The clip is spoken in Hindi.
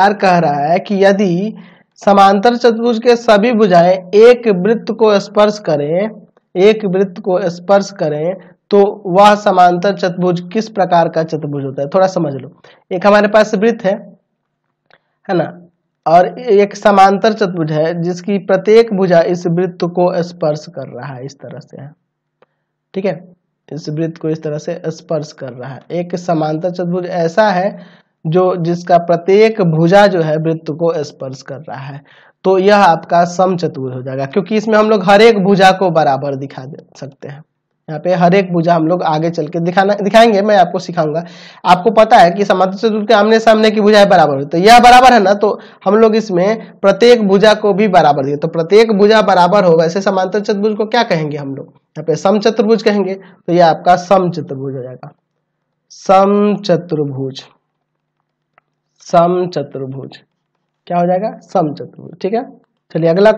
आर कह रहा है कि यदि समांतर चतुर्भुज के सभी भुजाएं एक वृत्त को स्पर्श करें एक वृत्त को स्पर्श करें तो वह समांतर चतुर्भुज किस प्रकार का चतुर्भुज होता है थोड़ा समझ लो एक हमारे पास वृत्त है है ना और एक समांतर चतुर्भुज है जिसकी प्रत्येक भुजा इस वृत्त को स्पर्श कर रहा है इस तरह से है ठीक है इस वृत्त को इस तरह से स्पर्श कर रहा है एक समांतर चतुर्भुज ऐसा है जो जिसका प्रत्येक भुजा जो है वृत्त को स्पर्श कर रहा है तो यह आपका समचतुर हो जाएगा क्योंकि इसमें हम लोग हर एक भुजा को बराबर दिखा दे सकते हैं यहाँ पे हर एक भुजा हम लोग आगे चल के दिखाना दिखाएंगे मैं आपको सिखाऊंगा आपको पता है कि समांतर चतुर्थ के आमने सामने की भुजाएं बराबर होती तो है यह बराबर है ना तो हम लोग इसमें प्रत्येक भुजा को भी बराबर दिए तो प्रत्येक भुजा बराबर हो वैसे समांतर चतुर्भुज को क्या कहेंगे हम लोग यहाँ पे सम चतुर्भुज कहेंगे तो यह आपका सम चतुर्भुज हो जाएगा सम चतुर्भुज सम चतुर्भुज क्या हो जाएगा सम चतुर्भुज ठीक है चलिए अगला